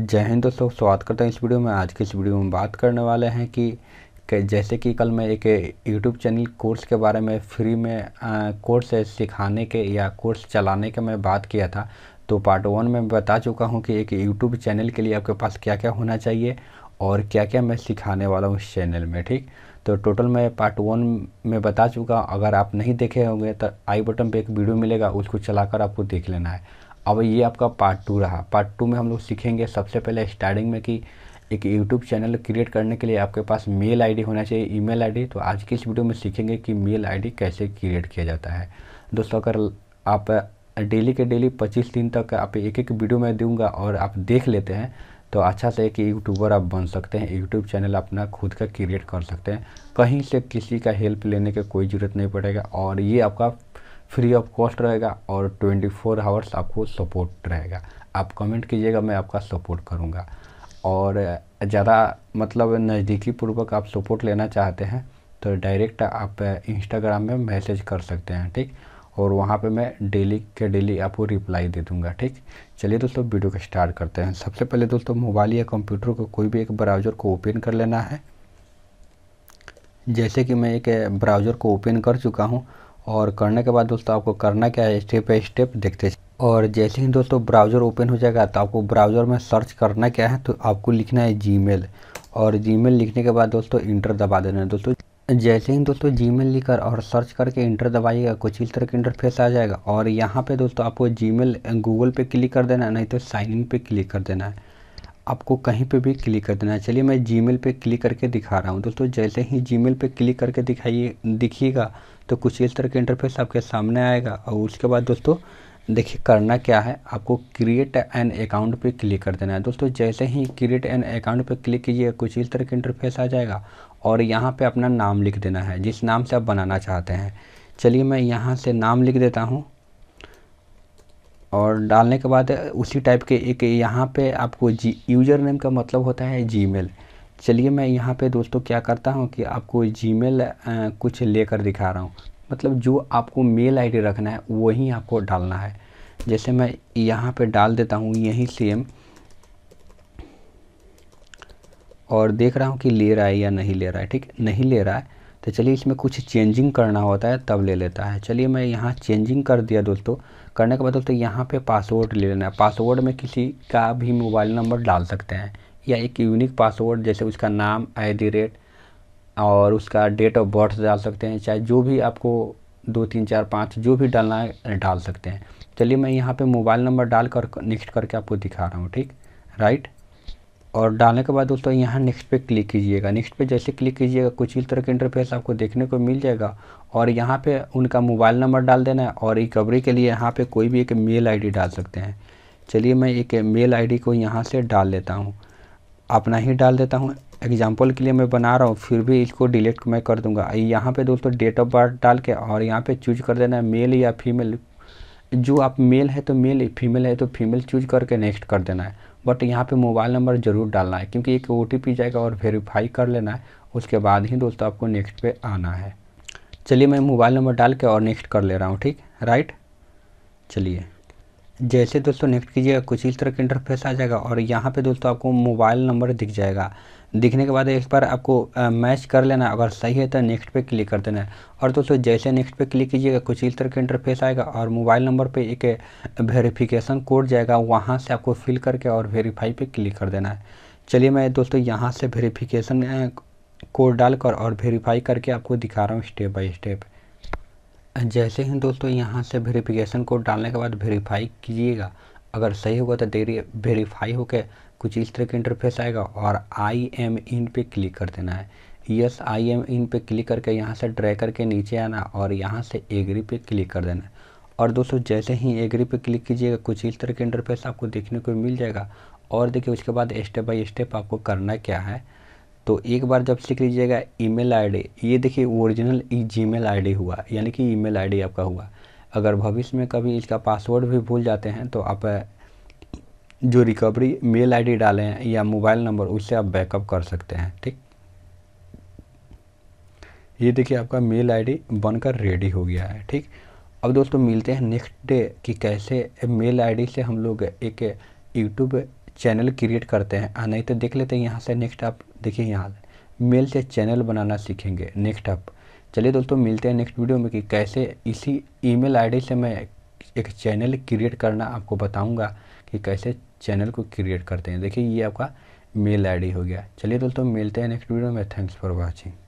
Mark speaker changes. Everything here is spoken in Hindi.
Speaker 1: जय हिंद दोस्तों स्वागत करता हूँ इस वीडियो में आज के इस वीडियो में बात करने वाले हैं कि, जैसे कि कल मैं एक यूट्यूब चैनल कोर्स के बारे में फ्री में कोर्स सिखाने के या कोर्स चलाने के मैं बात किया था तो पार्ट वन में बता चुका हूँ कि एक यूट्यूब चैनल के लिए आपके पास क्या क्या होना चाहिए और क्या क्या मैं सिखाने वाला हूँ इस चैनल में ठीक तो टोटल मैं पार्ट वन में बता चुका अगर आप नहीं देखे होंगे तो आई बटन पर एक वीडियो मिलेगा उसको चला आपको देख लेना है अब ये आपका पार्ट टू रहा पार्ट टू में हम लोग सीखेंगे सबसे पहले स्टार्टिंग में कि एक यूट्यूब चैनल क्रिएट करने के लिए आपके पास मेल आईडी होना चाहिए ईमेल आईडी तो आज की इस वीडियो में सीखेंगे कि मेल आईडी कैसे क्रिएट किया जाता है दोस्तों अगर आप डेली के डेली पच्चीस दिन तक आप एक एक वीडियो में दूंगा और आप देख लेते हैं तो अच्छा से एक यूट्यूबर आप बन सकते हैं यूट्यूब चैनल अपना खुद का क्रिएट कर सकते हैं कहीं से किसी का हेल्प लेने की कोई ज़रूरत नहीं पड़ेगा और ये आपका फ्री ऑफ कॉस्ट रहेगा और 24 फोर आवर्स आपको सपोर्ट रहेगा आप कमेंट कीजिएगा मैं आपका सपोर्ट करूँगा और ज़्यादा मतलब नज़दीकी पूर्वक आप सपोर्ट लेना चाहते हैं तो डायरेक्ट आप इंस्टाग्राम में मैसेज कर सकते हैं ठीक और वहाँ पे मैं डेली के डेली आपको रिप्लाई दे दूँगा ठीक चलिए दोस्तों वीडियो को स्टार्ट करते हैं सबसे पहले दोस्तों मोबाइल या कंप्यूटर को कोई भी एक ब्राउज़र को ओपन कर लेना है जैसे कि मैं एक ब्राउज़र को ओपन कर चुका हूँ और करने के बाद दोस्तों आपको करना क्या है स्टेप बाई स्टेप देखते और जैसे ही दोस्तों ब्राउज़र ओपन हो जाएगा तो आपको ब्राउज़र में सर्च करना क्या है तो आपको लिखना है जीमेल और जीमेल लिखने के बाद दोस्तों इंटर दबा देना है दोस्तों जैसे ही दोस्तों जीमेल लिखकर और सर्च करके इंटर दबाइएगा कुछ इस तरह के इंटरफेस आ जाएगा और यहाँ पे दोस्तों आपको जीमेल गूगल पे क्लिक कर देना है नहीं तो साइन इन पे क्लिक कर देना है आपको कहीं पे भी क्लिक कर देना चलिए मैं मेल पे क्लिक करके दिखा रहा हूँ दोस्तों जैसे ही मेल पे क्लिक करके दिखाइए दिखिएगा तो कुछ इस तरह के इंटरफेस आपके सामने आएगा और उसके बाद दोस्तों देखिए करना क्या है आपको क्रिएट एन अकाउंट पे क्लिक कर देना है दोस्तों जैसे ही क्रिएट एन अकाउंट पे क्लिक कीजिए कुछ इस तरह का इंटरफेस आ जाएगा और यहाँ पे अपना नाम लिख देना है जिस नाम से आप बनाना चाहते हैं चलिए मैं यहाँ से नाम लिख देता हूँ और डालने के बाद उसी टाइप के एक यहाँ पे आपको जी यूज़र नेम का मतलब होता है जीमेल चलिए मैं यहाँ पे दोस्तों क्या करता हूँ कि आपको जीमेल कुछ लेकर दिखा रहा हूँ मतलब जो आपको मेल आईडी रखना है वही आपको डालना है जैसे मैं यहाँ पे डाल देता हूँ यहीं सेम और देख रहा हूँ कि ले रहा है या नहीं ले रहा है ठीक नहीं ले रहा है तो चलिए इसमें कुछ चेंजिंग करना होता है तब ले लेता है चलिए मैं यहाँ चेंजिंग कर दिया दोस्तों करने के बाद दोस्तों यहाँ पे पासवर्ड ले लेना है पासवर्ड में किसी का भी मोबाइल नंबर डाल सकते हैं या एक यूनिक पासवर्ड जैसे उसका नाम एट रेट और उसका डेट ऑफ बर्थ डाल सकते हैं चाहे जो भी आपको दो तीन चार पाँच जो भी डालना है डाल सकते हैं चलिए मैं यहाँ पर मोबाइल नंबर डाल कर नेक्स्ट करके आपको दिखा रहा हूँ ठीक राइट और डालने के बाद दोस्तों यहाँ नेक्स्ट पे क्लिक कीजिएगा नेक्स्ट पे जैसे क्लिक कीजिएगा कुछ इस तरह के इंटरफेस आपको देखने को मिल जाएगा और यहाँ पे उनका मोबाइल नंबर डाल देना है और रिकवरी के लिए यहाँ पे कोई भी एक मेल आईडी डाल सकते हैं चलिए मैं एक मेल आईडी को यहाँ से डाल देता हूँ अपना ही डाल देता हूँ एग्जाम्पल के लिए मैं बना रहा हूँ फिर भी इसको डिलीट मैं कर दूँगा यहाँ पर दोस्तों डेट ऑफ बर्थ डाल के और यहाँ पर चूज कर देना है मेल या फीमेल जो आप मेल है तो मेल फीमेल है तो फीमेल चूज करके नेक्स्ट कर देना है बट यहाँ पे मोबाइल नंबर ज़रूर डालना है क्योंकि एक ओ जाएगा और वेरीफाई कर लेना है उसके बाद ही दोस्तों आपको नेक्स्ट पे आना है चलिए मैं मोबाइल नंबर डाल के और नेक्स्ट कर ले रहा हूँ ठीक राइट चलिए जैसे दोस्तों नेक्स्ट कीजिएगा कुछ इस तरह का इंटरफेस आ जाएगा और यहाँ पे दोस्तों आपको मोबाइल नंबर दिख जाएगा दिखने के बाद एक बार आपको मैच कर लेना अगर सही है तो नेक्स्ट पे क्लिक कर देना है और दोस्तों जैसे नेक्स्ट पे क्लिक कीजिएगा कुछ इस तरह का इंटरफेस आएगा और मोबाइल नंबर पे एक वेरिफिकेशन कोड जाएगा वहाँ से आपको फिल करके और वेरीफाई पर क्लिक कर देना है चलिए मैं दोस्तों यहाँ से वेरीफिकेशन कोड डालकर और वेरीफाई करके आपको दिखा रहा हूँ स्टेप बाई स्टेप जैसे ही दोस्तों यहाँ से वेरिफिकेशन कोड डालने के बाद वेरीफाई कीजिएगा अगर सही होगा तो देरी वेरीफाई होकर कुछ इस तरह का इंटरफेस आएगा और आई एम इन पे क्लिक कर देना है यस आई एम इन पे क्लिक करके यहाँ से ड्रैग करके नीचे आना और यहाँ से एग्री पे क्लिक कर देना और दोस्तों जैसे ही एग्री पे क्लिक कीजिएगा कुछ इस तरह के इंटरफेस आपको देखने को मिल जाएगा और देखिए उसके बाद स्टेप बाई स्टेप आपको करना क्या है तो एक बार जब सीख लीजिएगा ईमेल आईडी ये देखिए ओरिजिनल ई जीमेल आईडी हुआ यानी कि ईमेल आईडी आपका हुआ अगर भविष्य में कभी इसका पासवर्ड भी भूल जाते हैं तो आप जो रिकवरी मेल आईडी डालें या मोबाइल नंबर उससे आप बैकअप कर सकते हैं ठीक ये देखिए आपका मेल आईडी बनकर रेडी हो गया है ठीक अब दोस्तों मिलते हैं नेक्स्ट डे कि कैसे मेल आईडी से हम लोग एक यूट्यूब चैनल क्रिएट करते हैं आ हाँ, नहीं तो देख लेते हैं यहाँ से नेक्स्ट आप देखिए यहाँ मेल से चैनल बनाना सीखेंगे नेक्स्ट आप चलिए दोस्तों मिलते हैं नेक्स्ट वीडियो में कि कैसे इसी ईमेल आईडी से मैं एक चैनल क्रिएट करना आपको बताऊंगा कि कैसे चैनल को क्रिएट करते हैं देखिए ये आपका मेल आईडी हो गया चलिए दोस्तों मिलते हैं नेक्स्ट वीडियो में थैंक्स फॉर वॉचिंग